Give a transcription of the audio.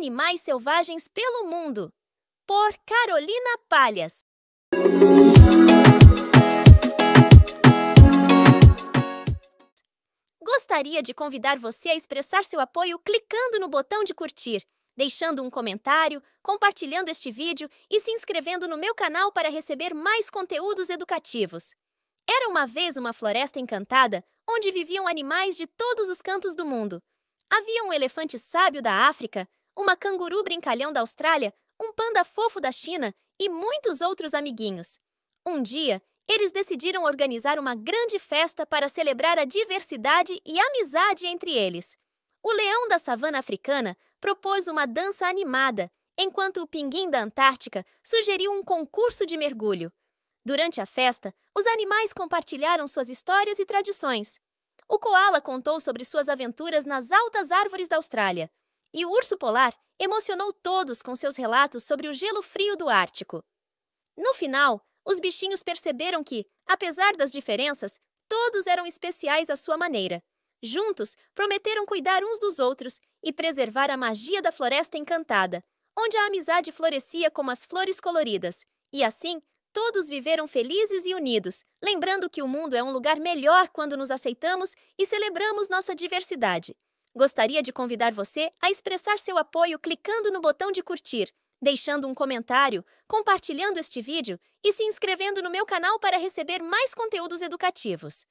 Animais Selvagens pelo Mundo, por Carolina Palhas. Gostaria de convidar você a expressar seu apoio clicando no botão de curtir, deixando um comentário, compartilhando este vídeo e se inscrevendo no meu canal para receber mais conteúdos educativos. Era uma vez uma floresta encantada onde viviam animais de todos os cantos do mundo. Havia um elefante sábio da África uma canguru brincalhão da Austrália, um panda fofo da China e muitos outros amiguinhos. Um dia, eles decidiram organizar uma grande festa para celebrar a diversidade e amizade entre eles. O leão da savana africana propôs uma dança animada, enquanto o pinguim da Antártica sugeriu um concurso de mergulho. Durante a festa, os animais compartilharam suas histórias e tradições. O koala contou sobre suas aventuras nas altas árvores da Austrália. E o urso polar emocionou todos com seus relatos sobre o gelo frio do Ártico. No final, os bichinhos perceberam que, apesar das diferenças, todos eram especiais à sua maneira. Juntos, prometeram cuidar uns dos outros e preservar a magia da floresta encantada, onde a amizade florescia como as flores coloridas. E assim, todos viveram felizes e unidos, lembrando que o mundo é um lugar melhor quando nos aceitamos e celebramos nossa diversidade. Gostaria de convidar você a expressar seu apoio clicando no botão de curtir, deixando um comentário, compartilhando este vídeo e se inscrevendo no meu canal para receber mais conteúdos educativos.